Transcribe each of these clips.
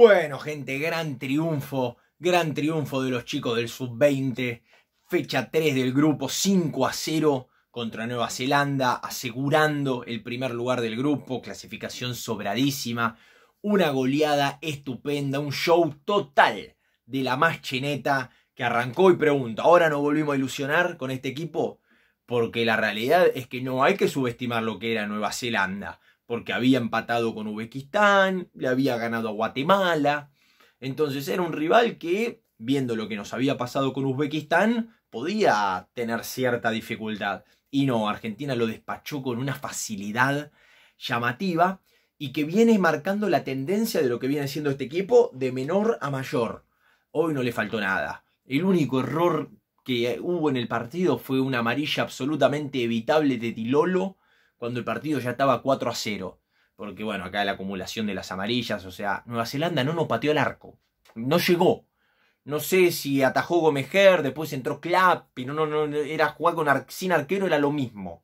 Bueno, gente, gran triunfo, gran triunfo de los chicos del sub-20, fecha 3 del grupo, 5 a 0 contra Nueva Zelanda, asegurando el primer lugar del grupo, clasificación sobradísima, una goleada estupenda, un show total de la más cheneta que arrancó y pregunta, ¿ahora no volvimos a ilusionar con este equipo? Porque la realidad es que no hay que subestimar lo que era Nueva Zelanda porque había empatado con Uzbekistán, le había ganado a Guatemala. Entonces era un rival que, viendo lo que nos había pasado con Uzbekistán, podía tener cierta dificultad. Y no, Argentina lo despachó con una facilidad llamativa y que viene marcando la tendencia de lo que viene haciendo este equipo de menor a mayor. Hoy no le faltó nada. El único error que hubo en el partido fue una amarilla absolutamente evitable de Tilolo cuando el partido ya estaba 4 a 0. Porque bueno, acá la acumulación de las amarillas, o sea, Nueva Zelanda no nos pateó el arco. No llegó. No sé si atajó Gómez después entró Clapp, y no, no, no era jugar sin arquero, era lo mismo.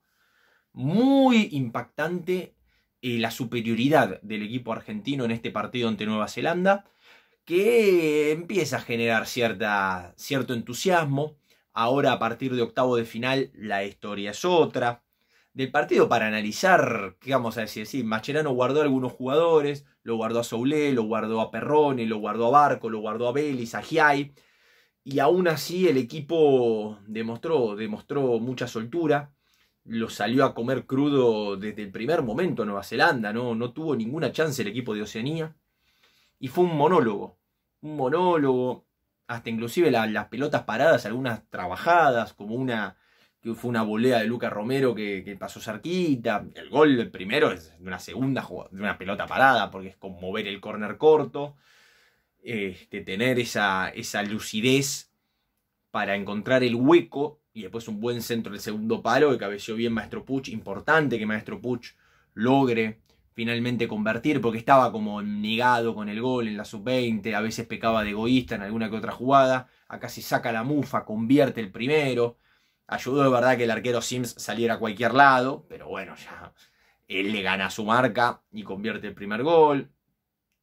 Muy impactante eh, la superioridad del equipo argentino en este partido ante Nueva Zelanda, que empieza a generar cierta, cierto entusiasmo. Ahora a partir de octavo de final la historia es otra del partido para analizar, qué vamos a decir, sí, Mascherano guardó a algunos jugadores, lo guardó a Soule, lo guardó a Perrone, lo guardó a Barco, lo guardó a Vélez, a Giai, y aún así el equipo demostró, demostró mucha soltura, lo salió a comer crudo desde el primer momento Nueva Zelanda, no, no tuvo ninguna chance el equipo de Oceanía, y fue un monólogo, un monólogo, hasta inclusive las pelotas paradas, algunas trabajadas, como una que fue una volea de Lucas Romero que, pasó cerquita. El gol el primero es de una segunda de una pelota parada, porque es como mover el córner corto. Este, tener esa, lucidez para encontrar el hueco y después un buen centro del segundo palo que cabeció bien Maestro Puch. Importante que Maestro Puch logre finalmente convertir porque estaba como negado con el gol en la sub-20, a veces pecaba de egoísta en alguna que otra jugada. Acá se saca la mufa, convierte el primero Ayudó de verdad que el arquero Sims saliera a cualquier lado, pero bueno, ya él le gana su marca y convierte el primer gol.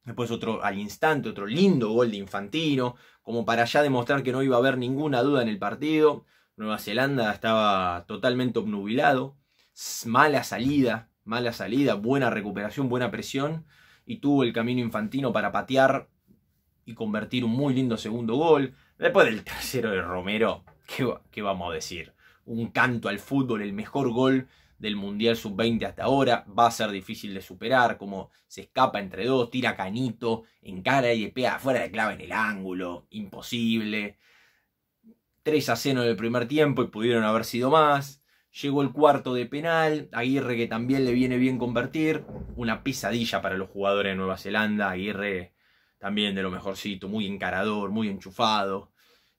Después otro al instante, otro lindo gol de Infantino, como para ya demostrar que no iba a haber ninguna duda en el partido. Nueva Zelanda estaba totalmente obnubilado. Mala salida, mala salida, buena recuperación, buena presión. Y tuvo el camino Infantino para patear y convertir un muy lindo segundo gol. Después del tercero de Romero, ¿qué, vamos a decir? Un canto al fútbol, el mejor gol del Mundial Sub-20 hasta ahora, va a ser difícil de superar, como se escapa entre dos, tira canito, encara y pega fuera de clave en el ángulo, imposible. 3 a 0 en primer tiempo y pudieron haber sido más. Llegó el cuarto de penal, Aguirre que también le viene bien convertir, una pesadilla para los jugadores de Nueva Zelanda, Aguirre también de lo mejorcito, muy encarador, muy enchufado.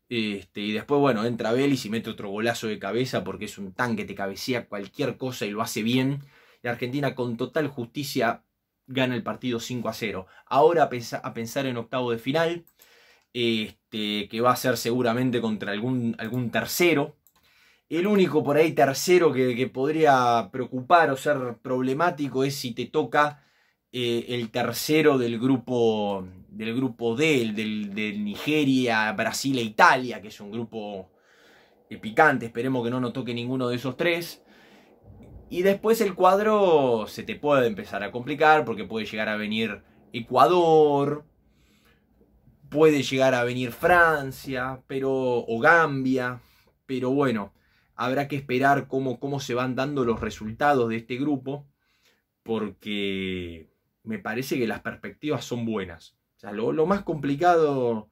Este, y después, bueno, entra Vélez y mete otro golazo de cabeza porque es un tanque, te cabecea cualquier cosa y lo hace bien. Y Argentina con total justicia gana el partido 5 a 0. Ahora a pensar en octavo de final, este, que va a ser seguramente contra algún, algún tercero. El único por ahí tercero que podría preocupar o ser problemático es si te toca eh, el tercero del grupo, del grupo D, del, de Nigeria, Brasil e Italia, que es un grupo eh, picante, esperemos que no nos toque ninguno de esos tres. Y después el cuadro se te puede empezar a complicar porque puede llegar a venir Ecuador, puede llegar a venir Francia, pero, o Gambia, pero bueno, habrá que esperar cómo, cómo se van dando los resultados de este grupo porque me parece que las perspectivas son buenas. lo, más complicado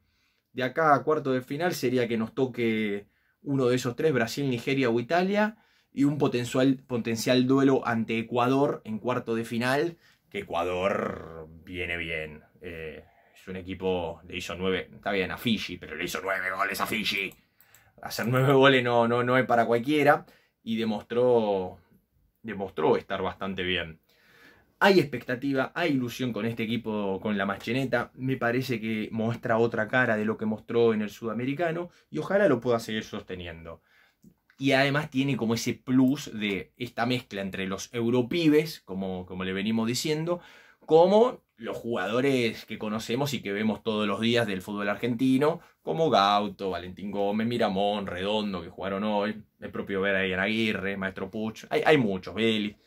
de acá a cuarto de final sería que nos toque uno de esos tres, Brasil, Nigeria o Italia, y un potencial, potencial duelo ante Ecuador en cuarto de final, que Ecuador viene bien. Eh, es un equipo, le hizo nueve, está bien a Fiji, pero le hizo nueve goles a Fiji. Hacer nueve goles no, no, no es para cualquiera, y demostró, demostró estar bastante bien. Hay expectativa, hay ilusión con este equipo, con la machineta. Me parece que muestra otra cara de lo que mostró en el sudamericano y ojalá lo pueda seguir sosteniendo. Y además tiene como ese plus de esta mezcla entre los europibes, como, como le venimos diciendo, como los jugadores que conocemos y que vemos todos los días del fútbol argentino, como Gauto, Valentín Gómez, Miramón, Redondo, que jugaron hoy, el propio Vera Aguirre, Maestro Puch, hay, hay muchos, Vélez.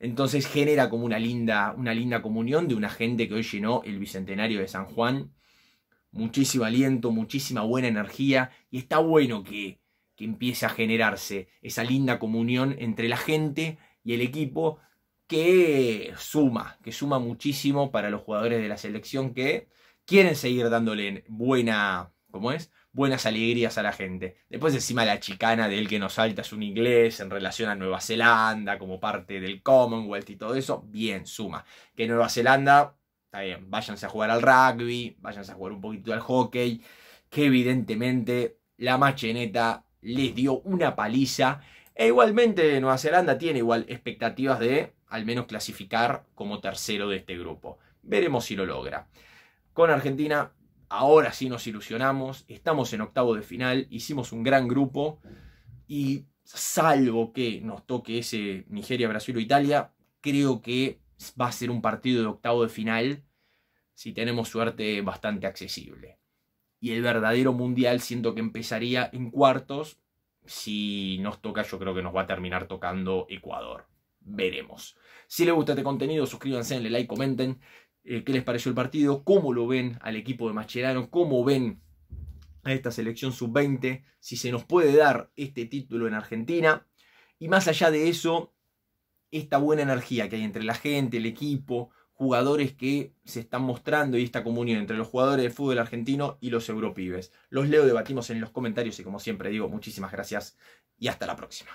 Entonces genera como una linda, una linda comunión de una gente que hoy llenó el Bicentenario de San Juan. Muchísimo aliento, muchísima buena energía y está bueno que, que empiece a generarse esa linda comunión entre la gente y el equipo que suma, que suma muchísimo para los jugadores de la selección que quieren seguir dándole buena, ¿cómo es? buenas alegrías a la gente. Después encima la chicana de él que nos salta es un inglés en relación a Nueva Zelanda como parte del Commonwealth y todo eso, bien, suma. Que Nueva Zelanda, está bien, váyanse a jugar al rugby, váyanse a jugar un poquito al hockey, que evidentemente la macheneta les dio una paliza. E igualmente Nueva Zelanda tiene igual expectativas de al menos clasificar como tercero de este grupo. Veremos si lo logra. Con Argentina ahora sí nos ilusionamos, estamos en octavo de final, hicimos un gran grupo y salvo que nos toque ese Nigeria, Brasil o Italia, creo que va a ser un partido de octavo de final, si tenemos suerte, bastante accesible. Y el verdadero mundial siento que empezaría en cuartos, si nos toca yo creo que nos va a terminar tocando Ecuador. Veremos. Si les gusta este contenido, suscríbanse, denle like, comenten. Eh, qué les pareció el partido, cómo lo ven al equipo de Mascherano, cómo ven a esta selección sub-20, si se nos puede dar este título en Argentina. Y más allá de eso, esta buena energía que hay entre la gente, el equipo, jugadores que se están mostrando y esta comunión entre los jugadores de fútbol argentino y los europibes. Los leo, debatimos en los comentarios y como siempre digo, muchísimas gracias y hasta la próxima.